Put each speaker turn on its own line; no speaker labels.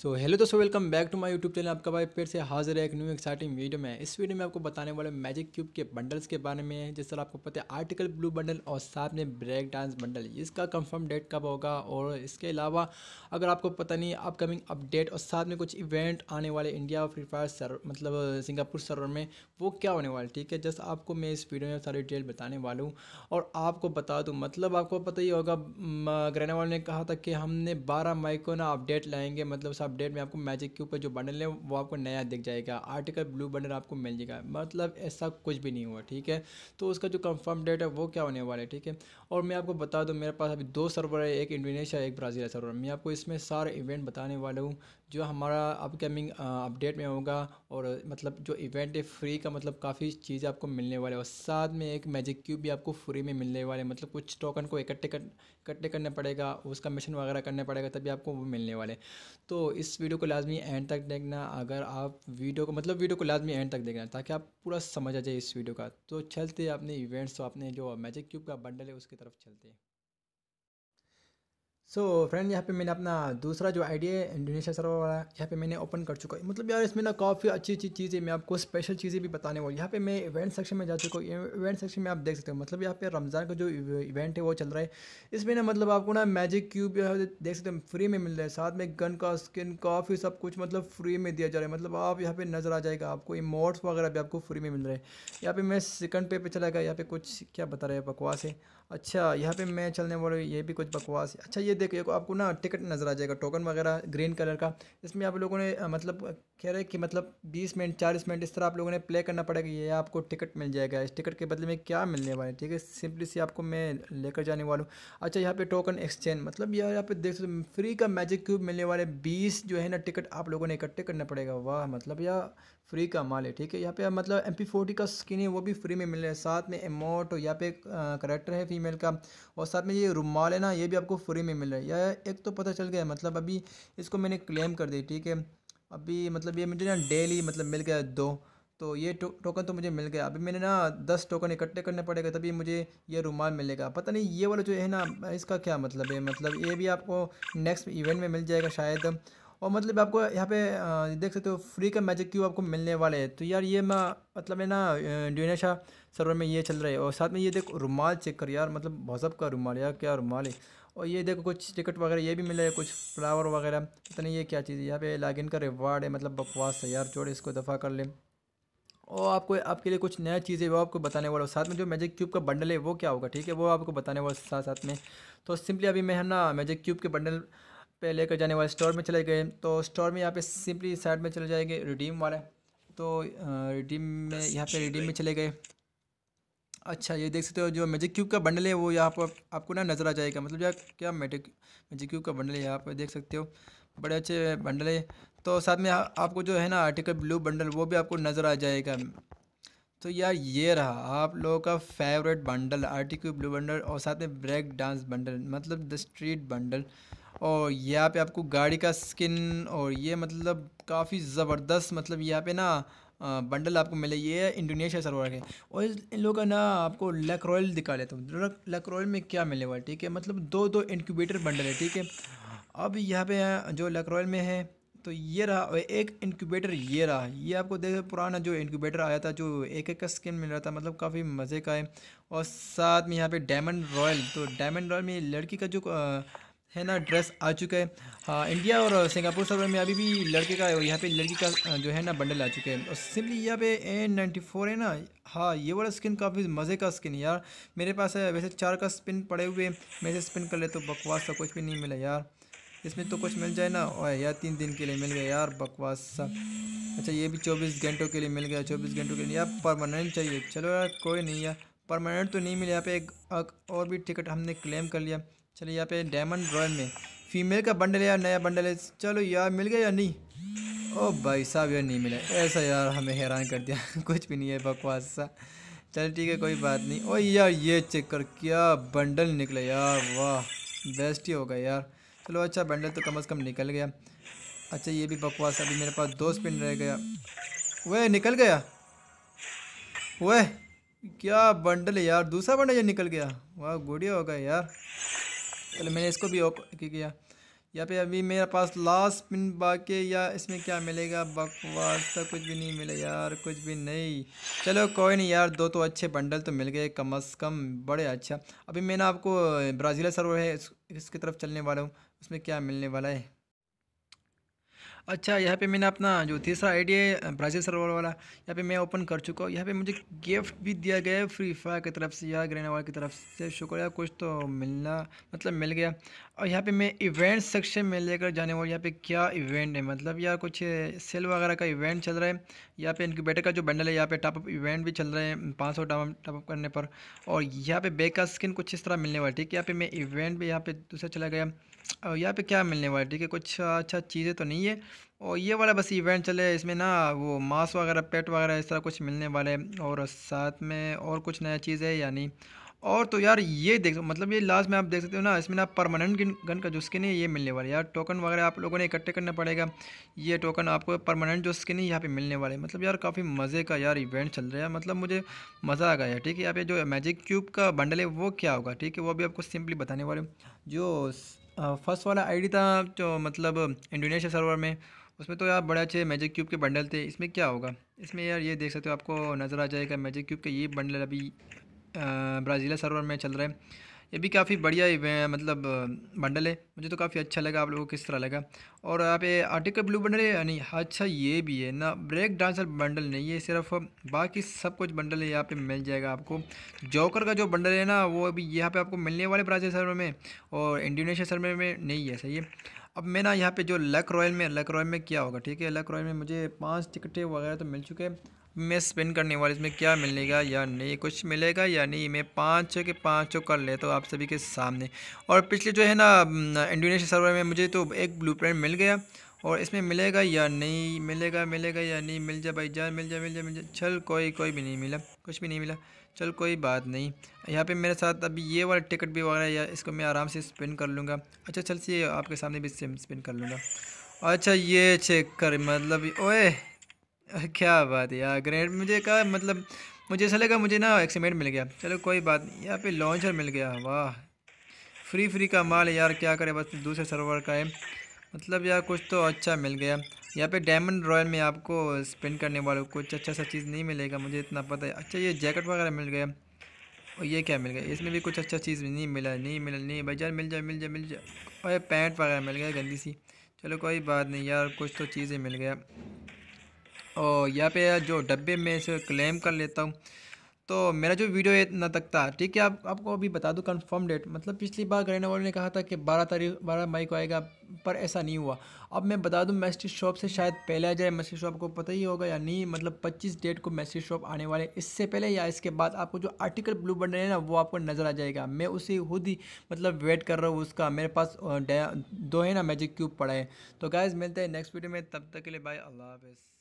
सो hello दोस्तों welcome back to my YouTube channel आपका भाई फिर से हाजिर है एक न्यू एक्साइटिंग वीडियो में इस वीडियो में आपको बताने वाले मैजिक क्यूब के बंडल्स के बारे में जिस तरह आपको पता है आर्टिकल ब्लू बंडल और साथ में ब्रेक डांस बंडल इसका कंफर्म डेट कब होगा और इसके अलावा अगर आपको पता नहीं अपकमिंग अपडेट और साथ में कुछ इवेंट आने वाले इंडिया फ्री फायर सर मतलब सिंगापुर सर्वर में वो क्या होने वाले ठीक है जस्ट आपको मैं इस वीडियो में सारी डिटेल बताने वाला हूँ और आपको बता दूँ मतलब आपको पता ही होगा ग्रहण ने कहा था कि हमने बारह मई को ना अपडेट लाएंगे मतलब अपडेट में आपको मैजिक के ऊपर जो बंडल है वो आपको नया दिख जाएगा आर्टिकल ब्लू बंडल आपको मिल जाएगा मतलब ऐसा कुछ भी नहीं हुआ ठीक है तो उसका जो कंफर्म डेट है वो क्या होने वाला है ठीक है और मैं आपको बता दूँ मेरे पास अभी दो सर्वर है एक इंडोनेशिया एक ब्राज़ील सर्वर मैं आपको इसमें सारे इवेंट बताने वाला हूँ जो हमारा अपकमिंग अपडेट में होगा और मतलब जो इवेंट है फ्री का मतलब काफ़ी चीज़ें आपको मिलने वाले और साथ में एक मैजिक क्यूब भी आपको फ्री में मिलने वाले मतलब कुछ टोकन को इकट्ठे कर इकट्ठे करने पड़ेगा उसका मिशन वगैरह करने पड़ेगा तभी आपको वो मिलने वाले तो इस वीडियो को लाजमी एंड तक देखना अगर आप वीडियो को मतलब वीडियो को लाजमी एंड तक देखना ताकि आप पूरा समझ आ जाए इस वीडियो का तो चलते अपने इवेंट्स तो अपने जो मैजिक क्यूब का बंडल है उसकी तरफ चलते हैं सो so, फ्रेंड यहाँ पे मैंने अपना दूसरा जो आइडिया है इंडोनेशिया सर्वर वाला यहाँ पे मैंने ओपन कर चुका है मतलब यार इसमें ना काफ़ी अच्छी अच्छी चीज़ें मैं आपको स्पेशल चीज़ें भी बताने वाली यहाँ पे मैं इवेंट सेक्शन में जा चुका हूँ इवेंट सेक्शन में आप देख सकते हो मतलब यहाँ पे रमज़ान का जो इवेंट है वो चल रहा है इसमें ना मतलब आपको ना मैजिक क्यूब देख सकते हो फ्री में मिल रहा है साथ में गन का स्किन काफ़ी सब कुछ मतलब फ्री में दिया जा रहा है मतलब आप यहाँ पर नज़र आ जाएगा आपको इमोट्स वगैरह भी आपको फ्री में मिल रहा है यहाँ पर मैं सेकंड पे पर चला गया यहाँ पे कुछ क्या बता रहे हैं बकवास है अच्छा यहाँ पर मैं चलने वाला ये भी कुछ बकवास है अच्छा ये देखिए आपको ना टिकट नज़र आ जाएगा टोकन वगैरह ग्रीन कलर का इसमें आप लोगों ने मतलब कह रहे कि मतलब 20 मिनट 40 मिनट इस तरह आप लोगों ने प्ले करना पड़ेगा ये आपको टिकट मिल जाएगा इस टिकट के बदले में क्या मिलने वाले ठीक है सिंपली सी आपको मैं लेकर जाने वाला हूँ अच्छा यहाँ पे टोकन एक्सचेंज मतलब यार यहाँ पे देख सकते फ्री का मैजिक क्यूब मिलने वाले बीस जो है ना टिकट आप लोगों ने इकट्ठे करना पड़ेगा वाह मतलब यार फ्री का माल है ठीक है यहाँ पे मतलब एम पी का स्किन है वो भी फ्री में मिल रहा है साथ में एमोट यहाँ पे करेक्टर है फीमेल का और साथ में ये रुमाल है ना ये भी आपको फ्री में मिल रहा है यार एक तो पता चल गया मतलब अभी इसको मैंने क्लेम कर दी ठीक है अभी मतलब ये मुझे ना डेली मतलब मिल गया दो तो ये टो, टोकन तो मुझे मिल गया अभी मैंने ना दस टोकन इकट्ठे करने पड़ेगा तभी मुझे ये रुमाल मिलेगा पता नहीं ये वाला जो है ना इसका क्या मतलब है मतलब ये भी आपको नेक्स्ट इवेंट में मिल जाएगा शायद और मतलब आपको यहाँ पे देख सकते हो फ्री का मैजिक क्यूब आपको मिलने वाले हैं तो यार ये मैं मतलब है ना ड्यूनेशा सर्वर में ये चल रहा है और साथ में ये देख रुमाल चेक कर यार मतलब बहुत का रुमाल यार क्या रुमाल है और ये देखो कुछ टिकट वगैरह ये भी मिले कुछ फ्लावर वगैरह पता नहीं ये क्या चीज़ है यहाँ पे लॉग का रिवार्ड है मतलब बकवास है यार छोड़ इसको दफ़ा कर ले और आपको आपके लिए कुछ नया चीज़ है वो आपको बताने वाला साथ में जो मैजिक क्यूब का बंडल है वो क्या होगा ठीक है वो आपको बताने वाला साथ साथ में तो सिंपली अभी मैं ना मैजिक क्यूब के बंडल पे लेकर जाने वाले स्टोर में चले गए तो स्टोर में यहाँ पे सिंपली साइड में चले जाएंगे रिडीम वाला तो रिडीम में यहाँ पे रिडीम में चले गए अच्छा ये देख सकते हो जो मैजिक क्यूब का बंडल है वो यहाँ पर आपको ना नज़र आ जाएगा मतलब यार क्या मैजिक मैजिक क्यूब का बंडल है यहाँ पर देख सकते हो बड़े अच्छे बंडल है तो साथ में आपको जो है ना आर्टिकल ब्लू बंडल वो भी आपको नज़र आ जाएगा तो यार ये रहा आप लोगों का favourite bundle arctic blue bundle और साथ में ब्रेक डांस बंडल मतलब द स्ट्रीट बंडल और यहाँ पे आपको गाड़ी का स्किन और ये मतलब काफ़ी ज़बरदस्त मतलब यहाँ पे ना बंडल आपको मिले ये इंडोनेशिया सर्वर के और इन लोगों का ना आपको लक रॉयल दिखा लेता हूँ लक रॉयल में क्या मिलने वाला ठीक है मतलब दो दो इनक्यूबेटर बंडल है ठीक है अब यहाँ पे जो लक रॉयल में है तो ये रहा एक इनक्यूबेटर ये रहा ये आपको देख पुराना जो इनक्यूबेटर आया था जो एक एक का स्किन मिल रहा था मतलब काफ़ी मज़े का है और साथ में यहाँ पे डायमंड रॉयल तो डायमंड रॉयल में लड़की का जो आ, है ना ड्रेस आ चुका है हाँ इंडिया और सिंगापुर uh, सर्वर में अभी भी लड़के का यहाँ पे लड़की का uh, जो है ना बंडल आ चुका है और सिंपली यहाँ पे एन नाइन्टी फोर है ना हाँ ये वाला स्किन काफ़ी मज़े का स्किन यार मेरे पास है वैसे चार का स्पिन पड़े हुए मैं से स्पिन कर ले तो बकवास का कुछ भी नहीं मिला यार इसमें तो कुछ मिल जाए ना और यार तीन दिन के लिए मिल गया यार बकवास सा अच्छा ये भी चौबीस घंटों के लिए मिल गया चौबीस घंटों के लिए यार परमानेंट चाहिए चलो यार कोई नहीं यार परमानेंट तो नहीं मिला यहाँ पे एक और भी टिकट हमने क्लेम कर लिया चलो यहाँ पे डायमंड रॉयल में फीमेल का बंडल है यार नया बंडल है चलो यार मिल गया या नहीं ओ भाई साहब यार नहीं मिला ऐसा यार हमें हैरान कर दिया कुछ भी नहीं है बकवास सा चल ठीक है कोई बात नहीं ओ यार ये चेक कर क्या बंडल निकले यार वाह बेस्ट ही होगा यार चलो अच्छा बंडल तो कम अज़ कम निकल गया अच्छा ये भी बकवास अभी मेरे पास दो स्पिन रह गया वह निकल गया वह क्या बंडल है यार दूसरा बंडल ये निकल गया वाह गुड़िया होगा यार चलो मैंने इसको भी किया या पे अभी मेरे पास लास्ट पिन बाकी या इसमें क्या मिलेगा बकवास तो कुछ भी नहीं मिले यार कुछ भी नहीं चलो कोई नहीं यार दो तो अच्छे बंडल तो मिल गए कम अज़ कम बड़े अच्छा अभी मैंने आपको ब्राज़ीला सर्वर है इसकी तरफ चलने वाला हूँ उसमें क्या मिलने वाला है अच्छा यहाँ पे मैंने अपना जो तीसरा आईडी है ब्राज़ील सर्वर वाला यहाँ पे मैं ओपन कर चुका हूँ यहाँ पे मुझे गिफ्ट भी दिया गया है फ्री फायर की तरफ से या ग्रेन की तरफ से शुक्रिया कुछ तो मिलना मतलब मिल गया और यहाँ पे मैं इवेंट सेक्शन में लेकर जाने वाला यहाँ पे क्या इवेंट है मतलब यार कुछ सेल वगैरह का इवेंट चल रहा है यहाँ पे इनक्यूबेटर का जो बंडल है यहाँ पे टॉपअप इवेंट भी चल रहे हैं पाँच सौ टॉपअप करने पर और यहाँ पे बेक का स्किन कुछ इस तरह मिलने वाला ठीक है यहाँ पे मैं इवेंट भी यहाँ पे दूसरा चला गया और यहाँ पे क्या मिलने वाला है ठीक है कुछ अच्छा चीज़ें तो नहीं है और ये वाला बस इवेंट चले इसमें ना वो मांस वगैरह पेट वगैरह इस तरह कुछ मिलने वाला है और साथ में और कुछ नया चीज़ है या नहीं और तो यार ये देख मतलब ये लास्ट में आप देख सकते हो ना इसमें ना परमानेंट गन का जो स्किन है ये मिलने वाला है यार टोकन वगैरह आप लोगों ने इकट्ठे करना पड़ेगा ये टोकन आपको परमानेंट जो स्किन है यहाँ पे मिलने वाले मतलब यार काफ़ी मज़े का यार इवेंट चल रहा है मतलब मुझे मज़ा आ गया है ठीक है यहाँ पे जो मैजिक क्यूब का बंडल है वो क्या होगा ठीक है वो भी आपको सिंपली बताने वाले जो फर्स्ट वाला आईडी था जो मतलब इंडोनेशिया सर्वर में उसमें तो यार बड़े अच्छे मैजिक क्यूब के बंडल थे इसमें क्या होगा इसमें यार ये देख सकते हो आपको नज़र आ जाएगा मैजिक क्यूब के ये बंडल अभी ब्राज़ीला सर्वर में चल रहा है ये भी काफ़ी बढ़िया मतलब बंडल है मुझे तो काफ़ी अच्छा लगा आप लोगों को किस तरह लगा और यहाँ ये आर्टिकल ब्लू बंडल है यानी अच्छा ये भी है ना ब्रेक डांसर बंडल नहीं है सिर्फ बाकी सब कुछ बंडल है यहाँ पे मिल जाएगा आपको जॉकर का जो बंडल है ना वो अभी यहाँ पे आपको मिलने वाले ब्राज़ील सर्वर में और इंडोनेशिया सर्वर में नहीं है सही है अब मैं ना यहाँ पे जो लक रॉयल में लक रॉयल में क्या होगा ठीक है लक रॉयल में मुझे पाँच टिकटें वगैरह तो मिल चुके हैं में स्पिन करने वाले इसमें क्या मिलेगा या नहीं कुछ मिलेगा या नहीं मैं पाँच के पाँचों कर लेता हूँ आप सभी के सामने और पिछले जो है ना इंडोनेशिया सर्वर में मुझे तो एक ब्लू मिल गया और इसमें मिलेगा या नहीं मिलेगा मिलेगा या नहीं मिल जाए भाई जान मिल जाए मिल जाए मिल जा चल कोई कोई भी नहीं मिला कुछ भी नहीं मिला चल कोई बात नहीं यहाँ पे मेरे साथ अभी ये वाला टिकट भी वगैरह या इसको मैं आराम से स्पिन कर लूँगा अच्छा चल सी आपके सामने भी स्पिन कर लूँगा अच्छा ये चेक कर मतलब ओए क्या बात है यार ग्रेनेड मुझे कहा मतलब मुझे ऐसा लगा मुझे ना एक्सीमेट मिल गया चलो कोई बात नहीं यहाँ पे लॉन्चर मिल गया वाह फ्री फ्री का माल यार क्या करे बस तो दूसरे सर्वर का है मतलब यार कुछ तो अच्छा मिल गया यहाँ पे डायमंड रॉयल में आपको स्पेंड करने वालों कुछ अच्छा सा चीज़ नहीं मिलेगा मुझे इतना पता है अच्छा ये जैकेट वगैरह मिल गया और ये क्या मिल गया इसमें भी कुछ अच्छा चीज़ नहीं मिला नहीं मिला नहीं भाई यार मिल जाए मिल जाए मिल जाए और पैंट वगैरह मिल गया गंदी सी चलो कोई बात नहीं यार कुछ तो चीज़ें मिल गया और यहाँ पे जो डब्बे में से क्लेम कर लेता हूँ तो मेरा जो वीडियो है इतना तक था ठीक है आप आपको अभी बता दूँ कंफर्म डेट मतलब पिछली बार गरीना वालों ने कहा था कि 12 तारीख 12 मई को आएगा पर ऐसा नहीं हुआ अब मैं बता दूँ मैस्टी शॉप से शायद पहले आ जाए मैस्टी शॉप को पता ही होगा या नहीं मतलब 25 डेट को मैस्टी शॉप आने वाले इससे पहले या इसके बाद आपको जो आर्टिकल ब्लू बन है ना वो आपको नज़र आ जाएगा मैं उसे खुद ही मतलब वेट कर रहा हूँ उसका मेरे पास दो है ना मैजिक क्यूब पड़ा है तो गायज मिलते हैं नेक्स्ट वीडियो में तब तक के लिए बाय अल्लाह हाफ़